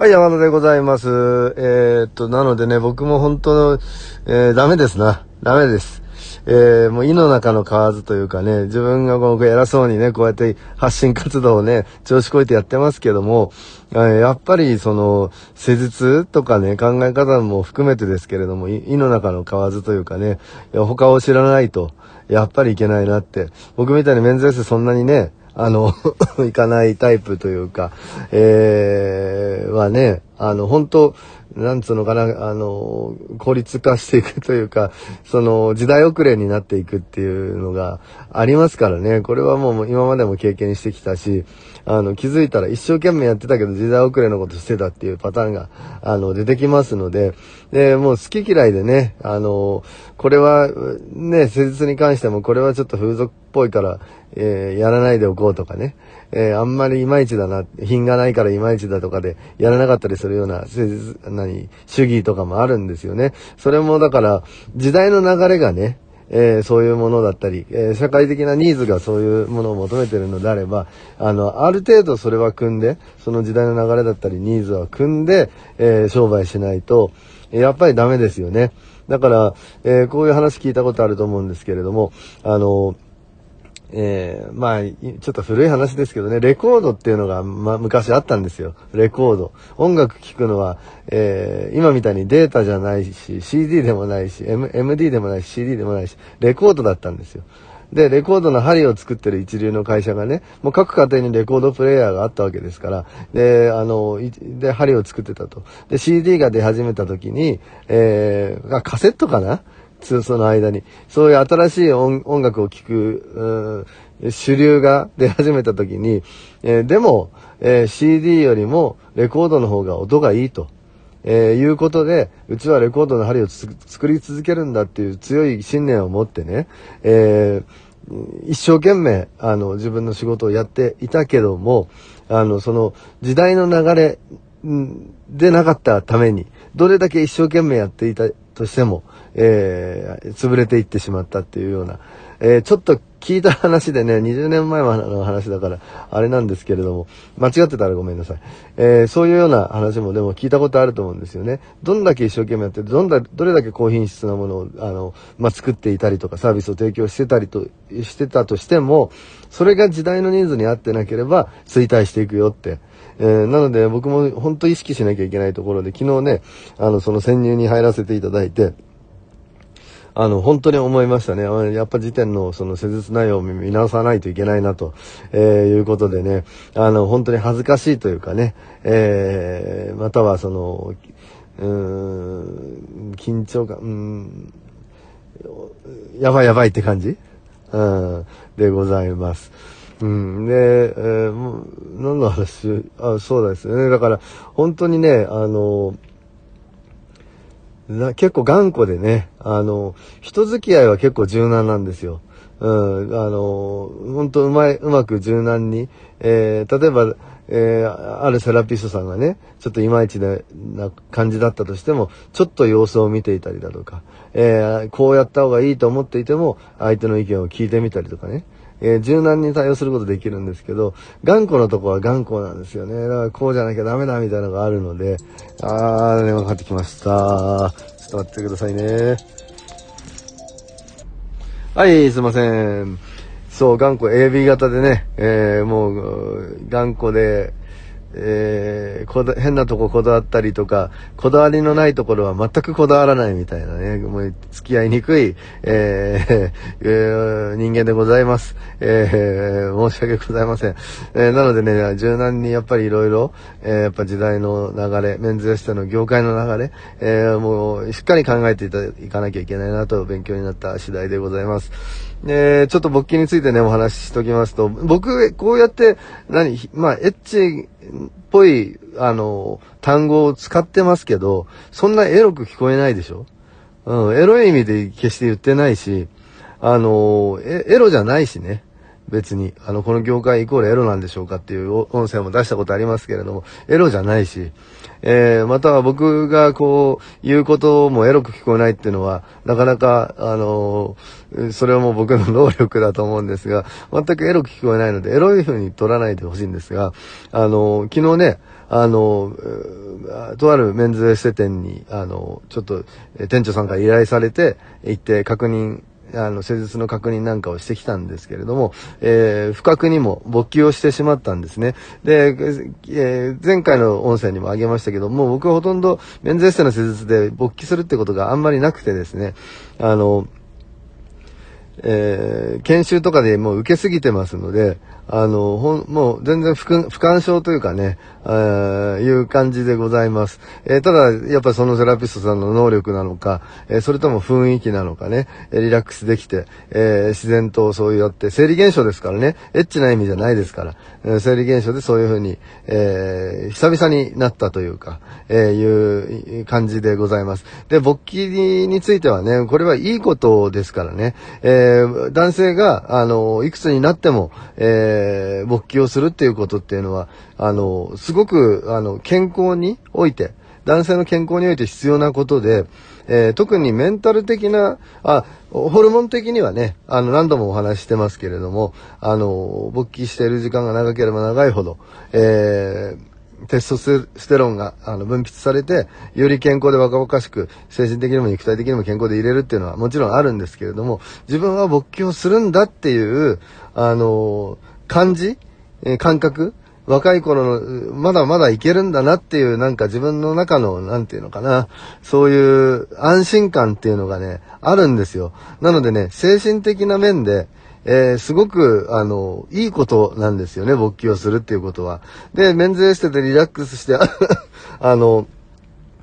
はい、山田でございます。えー、っと、なのでね、僕も本当、の、えー、ダメですな。ダメです。えー、もう胃の中の蛙というかね、自分がこう偉そうにね、こうやって発信活動をね、調子こいてやってますけども、えやっぱりその、施術とかね、考え方も含めてですけれども、胃の中の蛙というかね、他を知らないと、やっぱりいけないなって。僕みたいにメンズエスそんなにね、あの、い かないタイプというか、えー、はね、あの、本当なんつうのかな、あの、効率化していくというか、その、時代遅れになっていくっていうのがありますからね、これはもう今までも経験してきたし、あの、気づいたら一生懸命やってたけど時代遅れのことしてたっていうパターンが、あの、出てきますので、で、もう好き嫌いでね、あの、これは、ね、施術に関しても、これはちょっと風俗っぽいから、えー、やらないでおこうとかね、えー、あんまりいまいちだな、品がないからいまいちだとかで、やらなかったりするような、施術、何、主義とかもあるんですよね。それもだから、時代の流れがね、えー、そういうものだったり、えー、社会的なニーズがそういうものを求めてるのであれば、あの、ある程度それは組んで、その時代の流れだったり、ニーズは組んで、えー、商売しないと、やっぱりダメですよね。だから、えこういう話聞いたことあると思うんですけれども、あの、えー、まあ、ちょっと古い話ですけどね、レコードっていうのが、ま、昔あったんですよ。レコード。音楽聴くのは、えー、今みたいにデータじゃないし、CD でもないし、M、MD でもないし、CD でもないし、レコードだったんですよ。で、レコードの針を作ってる一流の会社がね、もう各家庭にレコードプレイヤーがあったわけですから、で、あの、で、針を作ってたと。で、CD が出始めた時に、えー、カセットかなつ、その間に。そういう新しい音楽を聴く、主流が出始めた時に、えー、でも、えー、CD よりもレコードの方が音がいいと、えー、いうことで、うちはレコードの針を作り続けるんだっていう強い信念を持ってね、え一生懸命、あの、自分の仕事をやっていたけども、あの、その時代の流れでなかったために、どれだけ一生懸命やっていたとしても、えー、潰れていってしまったっていうような、えー、ちょっと聞いた話でね、20年前の話だから、あれなんですけれども、間違ってたらごめんなさい。えー、そういうような話もでも聞いたことあると思うんですよね。どんだけ一生懸命やって、どんだ、どれだけ高品質なものを、あの、まあ、作っていたりとか、サービスを提供してたりと、してたとしても、それが時代のニーズに合ってなければ、衰退していくよって。えー、なので、僕も本当意識しなきゃいけないところで、昨日ね、あの、その潜入に入らせていただいて、あの、本当に思いましたね。やっぱ時点のその施術内容を見直さないといけないなと、えー、いうことでね、あの、本当に恥ずかしいというかね、えー、またはその、うーん、緊張感、うん、やばいやばいって感じうん、でございます。うん、で、えー、何の話あ、そうですね。だから、本当にね、あの、な、結構頑固でね、あの、人付き合いは結構柔軟なんですよ。うん、あの、本当うまい、うまく柔軟に、えー、例えば、えー、あるセラピストさんがね、ちょっといまいちな感じだったとしても、ちょっと様子を見ていたりだとか、えー、こうやった方がいいと思っていても、相手の意見を聞いてみたりとかね、えー、柔軟に対応することできるんですけど、頑固なとこは頑固なんですよね。だからこうじゃなきゃダメだみたいなのがあるので、あー、電話かかってきました。ちょっと待ってくださいね。はい、すいません。そう、頑固、AB 型でね、えー、もう、頑固で、えー、こだ変なとここだわったりとか、こだわりのないところは全くこだわらないみたいなね、もう付き合いにくい、えー、えー、人間でございます。えー、申し訳ございません。えなのでね、柔軟にやっぱりいろいろ、えやっぱ時代の流れ、メンズエステの業界の流れ、えもうしっかり考えていかなきゃいけないなと勉強になった次第でございます。えー、ちょっと勃起についてね、お話ししときますと、僕、こうやって、何、まあ、エッチっぽい、あの、単語を使ってますけど、そんなエロく聞こえないでしょうん、エロい意味で決して言ってないし、あの、エロじゃないしね。別に、あの、この業界イコールエロなんでしょうかっていう音声も出したことありますけれども、エロじゃないし、えー、または僕がこう、言うこともエロく聞こえないっていうのは、なかなか、あのー、それはもう僕の能力だと思うんですが、全くエロく聞こえないので、エロいふうに取らないでほしいんですが、あのー、昨日ね、あの、とあるメンズエステ店に、あの、ちょっと、店長さんから依頼されて、行って確認あの、施術の確認なんかをしてきたんですけれども、えー、不覚にも勃起をしてしまったんですね。で、えー、前回の音声にもあげましたけども、僕はほとんどメンズエステの施術で勃起するってことがあんまりなくてですね、あの、えー、研修とかでもう受けすぎてますので、あの、ほん、もう全然不不干渉というかね、あいう感じでございます。えー、ただ、やっぱりそのセラピストさんの能力なのか、えー、それとも雰囲気なのかね、リラックスできて、えー、自然とそうやって、生理現象ですからね、エッチな意味じゃないですから、えー、生理現象でそういうふうに、えー、久々になったというか、えー、いう感じでございます。で、勃起についてはね、これはいいことですからね、えーえー、男性が、あの、いくつになっても、えー、勃起をするっていうことっていうのは、あの、すごく、あの、健康において、男性の健康において必要なことで、えー、特にメンタル的な、あ、ホルモン的にはね、あの、何度もお話ししてますけれども、あの、勃起している時間が長ければ長いほど、えー、テストステロンがあの分泌されて、より健康で若々しく、精神的にも肉体的にも健康でいれるっていうのはもちろんあるんですけれども、自分は勃起をするんだっていう、あの感じ、え感覚若い頃の、まだまだいけるんだなっていう、なんか自分の中の、なんていうのかな、そういう安心感っていうのがね、あるんですよ。なのでね、精神的な面で、えー、すごく、あの、いいことなんですよね、勃起をするっていうことは。で、メンズエステでリラックスして、あの、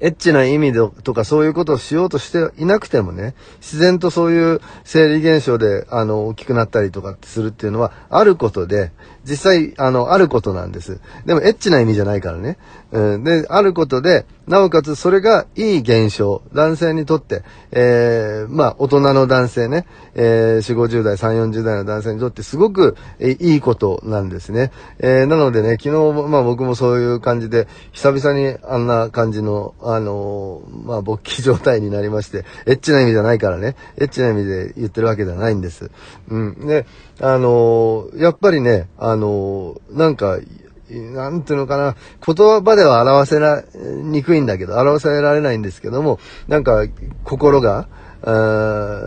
エッチな意味でとかそういうことをしようとしていなくてもね、自然とそういう生理現象で、あの、大きくなったりとかするっていうのはあることで、実際、あの、あることなんです。でも、エッチな意味じゃないからね。うん、で、あることで、なおかつそれがいい現象。男性にとって、えー、まあ、大人の男性ね、えー、四五十代、三四十代の男性にとってすごく、えー、いいことなんですね。えー、なのでね、昨日、まあ僕もそういう感じで、久々にあんな感じの、あのー、まあ、勃起状態になりまして、エッチな意味じゃないからね、エッチな意味で言ってるわけじゃないんです。うん。で、あのー、やっぱりね、あのー、なんか、なんていうのかな、言葉では表せな、にくいんだけど、表せられないんですけども、なんか、心が、あ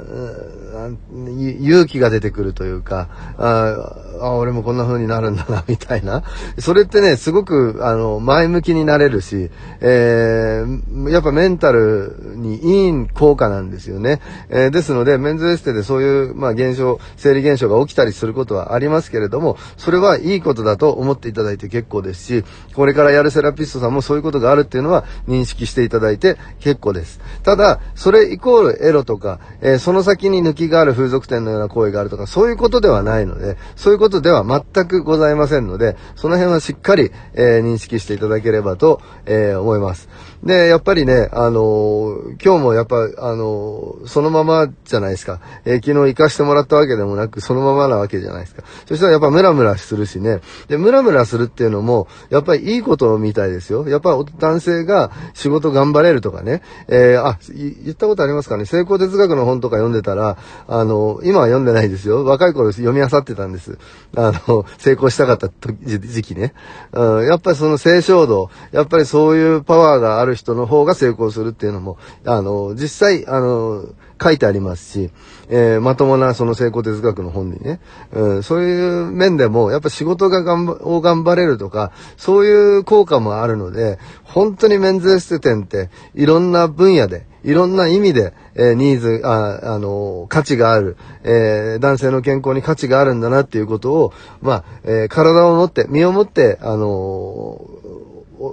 勇気が出てくるというか、ああ、俺もこんな風になるんだな、みたいな。それってね、すごく、あの、前向きになれるし、えー、やっぱメンタルにいい効果なんですよね。えー、ですので、メンズエステでそういう、まあ、現象、生理現象が起きたりすることはありますけれども、それはいいことだと思っていただいて結構ですし、これからやるセラピストさんもそういうことがあるっていうのは認識していただいて結構です。ただ、それイコールエロとか、えー、その先に抜きがある風俗店のような行為があるとか、そういうことではないので、そういうことでは全くございませんので、その辺はしっかり、えー、認識していただければと、えー、思います。で、やっぱりね、あの今日もやっぱ、あのそのままじゃないですか。え昨日行かしてもらったわけでもなく、そのままなわけじゃないですか。そしたらやっぱムラムラするしね。で、ムラムラするってっていうのも、やっぱりいいことみたいですよ。やっぱり男性が仕事頑張れるとかね。えー、あ、言ったことありますかね。成功哲学の本とか読んでたら、あの、今は読んでないですよ。若い頃読み漁ってたんです。あの、成功したかった時期ね。うん、やっぱりその清少度、やっぱりそういうパワーがある人の方が成功するっていうのも、あの、実際、あの、書いてありますし、えー、まともなその成功哲学の本にね、うん、そういう面でも、やっぱ仕事が頑張、を頑張れるとか、そういう効果もあるので、本当にメンズエステ店っていろんな分野で、いろんな意味で、えー、ニーズ、あ、あのー、価値がある、えー、男性の健康に価値があるんだなっていうことを、まあ、え体を持って、身をもって、あの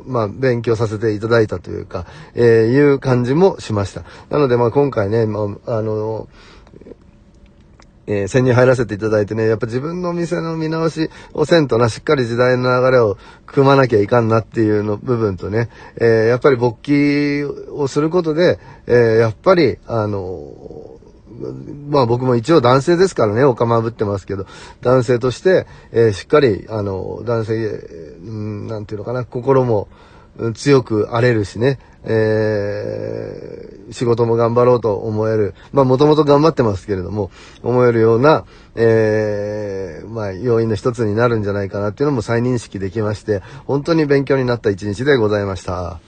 まあ、勉強させていただいたというか、えー、いう感じもしました。なので、まあ、今回ね、まあ、あの、えー、潜入入らせていただいてね、やっぱ自分の店の見直しをせんとな、しっかり時代の流れを組まなきゃいかんなっていうの部分とね、えー、やっぱり勃起をすることで、えー、やっぱり、あのまあ僕も一応男性ですからね、おかまぶってますけど、男性として、えー、しっかり、あの、男性、うん、なんていうのかな、心も強く荒れるしね、えー、仕事も頑張ろうと思える。まあ、もともと頑張ってますけれども、思えるような、えー、まあ、要因の一つになるんじゃないかなっていうのも再認識できまして、本当に勉強になった一日でございました。